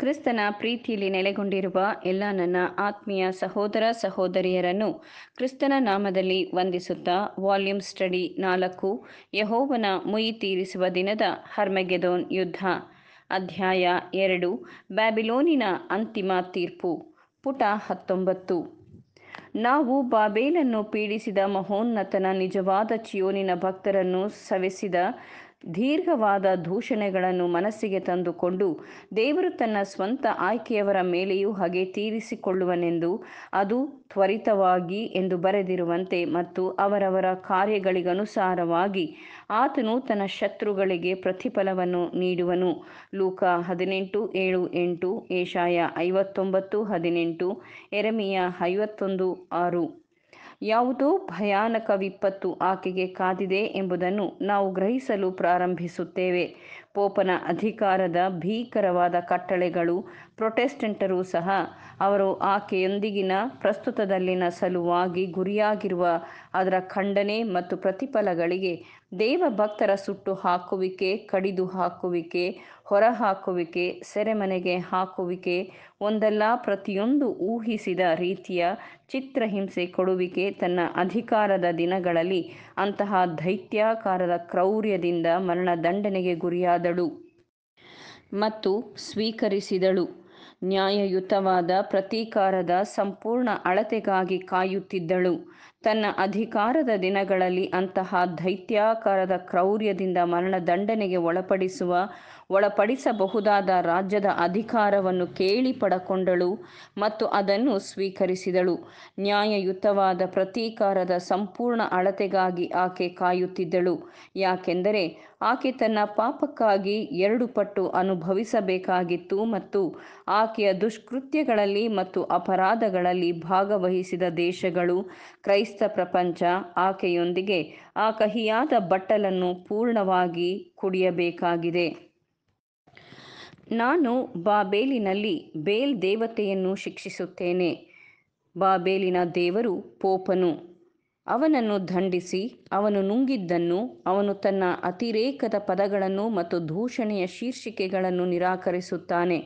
ಕ್ರಿಸ್ತನ ಪ್ರೀತಿಯಲ್ಲಿ ನೆಲೆಗೊಂಡಿರುವ ಎಲ್ಲ ನನ್ನ ಆತ್ಮೀಯ ಸಹೋದರ ಸಹೋದರಿಯರನ್ನು ಕ್ರಿಸ್ತನ ನಾಮದಲ್ಲಿ ವಂದಿಸುತ್ತಾ ವಾಲ್ಯೂಮ್ ಸ್ಟಡಿ ನಾಲ್ಕು ಯಹೋವನ ಮುಯಿ ತೀರಿಸುವ ದಿನದ ಹರ್ಮೆಗೆದೋನ್ ಯುದ್ಧ ಅಧ್ಯಾಯ ಎರಡು ಬ್ಯಾಬಿಲೋನಿನ ಅಂತಿಮ ತೀರ್ಪು ಪುಟ ಹತ್ತೊಂಬತ್ತು ನಾವು ಬಾಬೇಲನ್ನು ಪೀಡಿಸಿದ ಮಹೋನ್ನತನ ನಿಜವಾದ ಚಿಯೋನಿನ ಭಕ್ತರನ್ನು ಸವೆಸಿದ ದೀರ್ಘವಾದ ದೂಷಣೆಗಳನ್ನು ಮನಸ್ಸಿಗೆ ತಂದುಕೊಂಡು ದೇವರು ತನ್ನ ಸ್ವಂತ ಆಯ್ಕೆಯವರ ಮೇಲೆಯೂ ಹಾಗೆ ತೀರಿಸಿಕೊಳ್ಳುವನೆಂದು ಅದು ತ್ವರಿತವಾಗಿ ಎಂದು ಬರೆದಿರುವಂತೆ ಮತ್ತು ಅವರವರ ಕಾರ್ಯಗಳಿಗನುಸಾರವಾಗಿ ಆತನು ತನ್ನ ಶತ್ರುಗಳಿಗೆ ಪ್ರತಿಫಲವನ್ನು ನೀಡುವನು ಲೂಕ ಹದಿನೆಂಟು ಏಳು ಎಂಟು ಏಷಾಯ ಐವತ್ತೊಂಬತ್ತು ಹದಿನೆಂಟು ಎರಮಿಯ ಐವತ್ತೊಂದು ಆರು ಯಾವುದೋ ಭಯಾನಕ ವಿಪತ್ತು ಆಕೆಗೆ ಕಾದಿದೆ ಎಂಬುದನ್ನು ನಾವು ಗ್ರಹಿಸಲು ಪ್ರಾರಂಭಿಸುತ್ತೇವೆ ಪೋಪನ ಅಧಿಕಾರದ ಭೀಕರವಾದ ಕಟ್ಟಳೆಗಳು ಪ್ರೊಟೆಸ್ಟೆಂಟರೂ ಸಹ ಅವರು ಆಕೆಯೊಂದಿಗಿನ ಪ್ರಸ್ತುತದಲ್ಲಿನ ಸಲುವಾಗಿ ಗುರಿಯಾಗಿರುವ ಅದರ ಖಂಡನೆ ಮತ್ತು ಪ್ರತಿಫಲಗಳಿಗೆ ದೇವಭಕ್ತರ ಸುಟ್ಟು ಹಾಕುವಿಕೆ ಕಡಿದು ಹಾಕುವಿಕೆ ಹೊರಹಾಕುವಿಕೆ ಸೆರೆಮನೆಗೆ ಹಾಕುವಿಕೆ ಒಂದಲ್ಲ ಪ್ರತಿಯೊಂದು ಊಹಿಸಿದ ರೀತಿಯ ಚಿತ್ರಹಿಂಸೆ ಕೊಡುವಿಕೆ ತನ್ನ ಅಧಿಕಾರದ ದಿನಗಳಲ್ಲಿ ಅಂತಹ ದೈತ್ಯಾಕಾರದ ಕ್ರೌರ್ಯದಿಂದ ಮರಣ ದಂಡನೆಗೆ ಗುರಿಯಾದ ಮುಂದಾದಳು ಮತ್ತು ಸ್ವೀಕರಿಸಿದಳು ನ್ಯಾಯಯುತವಾದ ಪ್ರತೀಕಾರದ ಸಂಪೂರ್ಣ ಅಳತೆಗಾಗಿ ಕಾಯುತ್ತಿದ್ದಳು ತನ್ನ ಅಧಿಕಾರದ ದಿನಗಳಲ್ಲಿ ಅಂತಹ ದೈತ್ಯಾಕಾರದ ಕ್ರೌರ್ಯದಿಂದ ಮರಣದಂಡನೆಗೆ ಒಳಪಡಿಸುವ ಒಳಪಡಿಸಬಹುದಾದ ರಾಜ್ಯದ ಅಧಿಕಾರವನ್ನು ಕೇಳಿ ಪಡಕೊಂಡಳು ಮತ್ತು ಅದನ್ನು ಸ್ವೀಕರಿಸಿದಳು ನ್ಯಾಯಯುತವಾದ ಪ್ರತೀಕಾರದ ಸಂಪೂರ್ಣ ಅಳತೆಗಾಗಿ ಆಕೆ ಕಾಯುತ್ತಿದ್ದಳು ಯಾಕೆಂದರೆ ಆಕೆ ತನ್ನ ಪಾಪಕ್ಕಾಗಿ ಎರಡು ಪಟ್ಟು ಅನುಭವಿಸಬೇಕಾಗಿತ್ತು ಮತ್ತು ಆಕೆಯ ದುಷ್ಕೃತ್ಯಗಳಲ್ಲಿ ಮತ್ತು ಅಪರಾಧಗಳಲ್ಲಿ ಭಾಗವಹಿಸಿದ ದೇಶಗಳು ಕ್ರೈಸ್ತ ಕ್ರೈಸ್ತ ಪ್ರಪಂಚ ಆಕೆಯೊಂದಿಗೆ ಆ ಕಹಿಯಾದ ಬಟ್ಟಲನ್ನು ಪೂರ್ಣವಾಗಿ ಕುಡಿಯಬೇಕಾಗಿದೆ ನಾನು ಬಾಬೇಲಿನಲ್ಲಿ ಬೇಲ್ ದೇವತೆಯನ್ನು ಶಿಕ್ಷಿಸುತ್ತೇನೆ ಬಾಬೇಲಿನ ದೇವರು ಪೋಪನು ಅವನನ್ನು ದಂಡಿಸಿ ಅವನು ನುಂಗಿದ್ದನ್ನು ಅವನು ತನ್ನ ಅತಿರೇಕದ ಪದಗಳನ್ನು ಮತ್ತು ದೂಷಣೆಯ ಶೀರ್ಷಿಕೆಗಳನ್ನು ನಿರಾಕರಿಸುತ್ತಾನೆ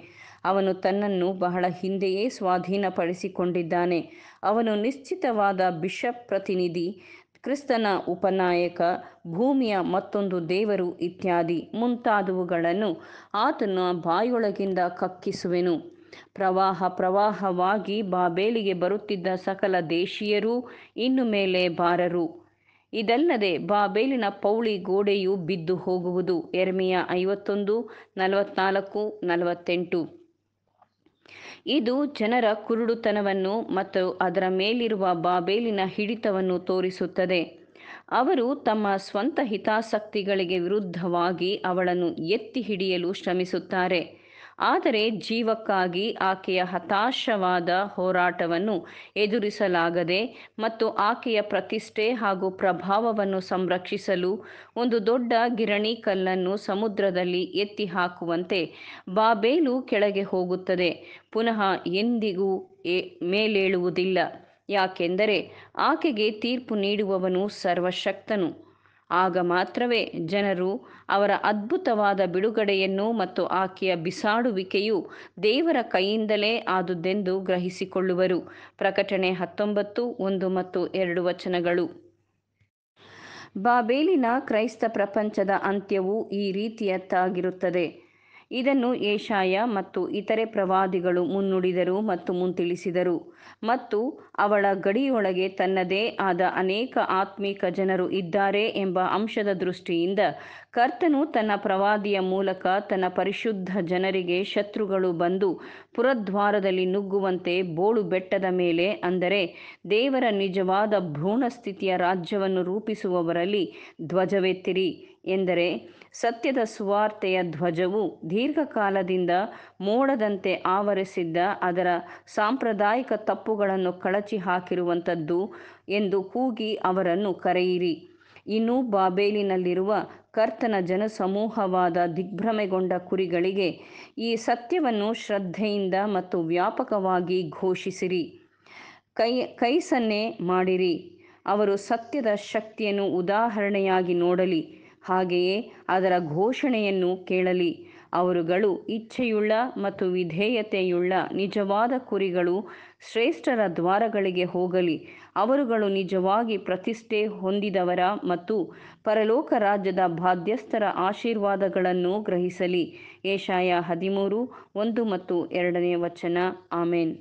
ಅವನು ತನ್ನನ್ನು ಬಹಳ ಹಿಂದೆಯೇ ಸ್ವಾಧೀನಪಡಿಸಿಕೊಂಡಿದ್ದಾನೆ ಅವನು ನಿಶ್ಚಿತವಾದ ಬಿಷಪ್ ಪ್ರತಿನಿಧಿ ಕ್ರಿಸ್ತನ ಉಪನಾಯಕ ಭೂಮಿಯ ಮತ್ತೊಂದು ದೇವರು ಇತ್ಯಾದಿ ಮುಂತಾದವುಗಳನ್ನು ಆತನ ಬಾಯೊಳಗಿಂದ ಕಕ್ಕಿಸುವೆನು ಪ್ರವಾಹ ಪ್ರವಾಹವಾಗಿ ಬಾಬೇಲಿಗೆ ಬರುತ್ತಿದ್ದ ಸಕಲ ದೇಶೀಯರೂ ಇನ್ನು ಮೇಲೆ ಬಾರರು ಇದಲ್ಲದೆ ಬಾಬೇಲಿನ ಪೌಳಿ ಗೋಡೆಯು ಬಿದ್ದು ಹೋಗುವುದು ಎರಮೆಯ ಐವತ್ತೊಂದು ನಲವತ್ನಾಲ್ಕು ನಲವತ್ತೆಂಟು ಇದು ಜನರ ಕುರುಡುತನವನ್ನು ಮತ್ತು ಅದರ ಮೇಲಿರುವ ಬಾಬೇಲಿನ ಹಿಡಿತವನ್ನು ತೋರಿಸುತ್ತದೆ ಅವರು ತಮ್ಮ ಸ್ವಂತ ಹಿತಾಸಕ್ತಿಗಳಿಗೆ ವಿರುದ್ಧವಾಗಿ ಅವಳನ್ನು ಎತ್ತಿ ಹಿಡಿಯಲು ಶ್ರಮಿಸುತ್ತಾರೆ ಆದರೆ ಜೀವಕ್ಕಾಗಿ ಆಕೆಯ ಹತಾಶವಾದ ಹೋರಾಟವನ್ನು ಎದುರಿಸಲಾಗದೆ ಮತ್ತು ಆಕೆಯ ಪ್ರತಿಷ್ಠೆ ಹಾಗೂ ಪ್ರಭಾವವನ್ನು ಸಂರಕ್ಷಿಸಲು ಒಂದು ದೊಡ್ಡ ಗಿರಣಿ ಕಲ್ಲನ್ನು ಸಮುದ್ರದಲ್ಲಿ ಎತ್ತಿ ಹಾಕುವಂತೆ ಬಾಬೇಲು ಕೆಳಗೆ ಹೋಗುತ್ತದೆ ಪುನಃ ಎಂದಿಗೂ ಮೇಲೇಳುವುದಿಲ್ಲ ಯಾಕೆಂದರೆ ಆಕೆಗೆ ತೀರ್ಪು ನೀಡುವವನು ಸರ್ವಶಕ್ತನು ಆಗ ಮಾತ್ರವೇ ಜನರು ಅವರ ಅದ್ಭುತವಾದ ಬಿಡುಗಡೆಯನ್ನು ಮತ್ತು ಆಕೆಯ ಬಿಸಾಡುವಿಕೆಯು ದೇವರ ಕೈಯಿಂದಲೇ ಆದುದೆಂದು ಗ್ರಹಿಸಿಕೊಳ್ಳುವರು ಪ್ರಕಟಣೆ ಹತ್ತೊಂಬತ್ತು ಒಂದು ಮತ್ತು ಎರಡು ವಚನಗಳು ಬಾಬೇಲಿನ ಕ್ರೈಸ್ತ ಪ್ರಪಂಚದ ಅಂತ್ಯವು ಈ ರೀತಿಯತ್ತಾಗಿರುತ್ತದೆ ಇದನ್ನು ಏಷಾಯ ಮತ್ತು ಇತರೆ ಪ್ರವಾದಿಗಳು ಮುನ್ನುಡಿದರು ಮತ್ತು ಮುಂತಿಳಿಸಿದರು ಮತ್ತು ಅವಳ ಗಡಿಯೊಳಗೆ ತನ್ನದೇ ಆದ ಅನೇಕ ಆತ್ಮೀಕ ಜನರು ಇದ್ದಾರೆ ಎಂಬ ಅಂಶದ ದೃಷ್ಟಿಯಿಂದ ಕರ್ತನು ತನ್ನ ಪ್ರವಾದಿಯ ಮೂಲಕ ತನ್ನ ಪರಿಶುದ್ಧ ಜನರಿಗೆ ಶತ್ರುಗಳು ಬಂದು ಪುರದ್ವಾರದಲ್ಲಿ ನುಗ್ಗುವಂತೆ ಬೋಳು ಬೆಟ್ಟದ ಮೇಲೆ ಅಂದರೆ ದೇವರ ನಿಜವಾದ ಭ್ರೂಣ ಸ್ಥಿತಿಯ ರಾಜ್ಯವನ್ನು ರೂಪಿಸುವವರಲ್ಲಿ ಧ್ವಜವೆತ್ತಿರಿ ಎಂದರೆ ಸತ್ಯದ ಸುವಾರ್ತೆಯ ಧ್ವಜವು ದೀರ್ಘಕಾಲದಿಂದ ಮೋಡದಂತೆ ಆವರಿಸಿದ್ದ ಅದರ ಸಾಂಪ್ರದಾಯಿಕ ತಪ್ಪುಗಳನ್ನು ಕಳಚಿ ಹಾಕಿರುವಂಥದ್ದು ಎಂದು ಕೂಗಿ ಅವರನ್ನು ಕರೆಯಿರಿ ಇನ್ನು ಬಾಬೇಲಿನಲ್ಲಿರುವ ಕರ್ತನ ಜನಸಮೂಹವಾದ ದಿಗ್ಭ್ರಮೆಗೊಂಡ ಕುರಿಗಳಿಗೆ ಈ ಸತ್ಯವನ್ನು ಶ್ರದ್ಧೆಯಿಂದ ಮತ್ತು ವ್ಯಾಪಕವಾಗಿ ಘೋಷಿಸಿರಿ ಕೈ ಕೈಸನ್ನೆ ಮಾಡಿರಿ ಅವರು ಸತ್ಯದ ಶಕ್ತಿಯನ್ನು ಉದಾಹರಣೆಯಾಗಿ ನೋಡಲಿ ಹಾಗೆಯೇ ಅದರ ಘೋಷಣೆಯನ್ನು ಕೇಳಲಿ ಅವರುಗಳು ಇಚ್ಛೆಯುಳ್ಳ ಮತ್ತು ವಿಧೇಯತೆಯುಳ್ಳ ನಿಜವಾದ ಕುರಿಗಳು ಶ್ರೇಷ್ಠರ ದ್ವಾರಗಳಿಗೆ ಹೋಗಲಿ ಅವರುಗಳು ನಿಜವಾಗಿ ಪ್ರತಿಷ್ಠೆ ಹೊಂದಿದವರ ಮತ್ತು ಪರಲೋಕ ರಾಜ್ಯದ ಬಾಧ್ಯಸ್ಥರ ಆಶೀರ್ವಾದಗಳನ್ನು ಗ್ರಹಿಸಲಿ ಏಷಾಯ ಹದಿಮೂರು ಒಂದು ಮತ್ತು ಎರಡನೇ ವಚನ ಆಮೇನ್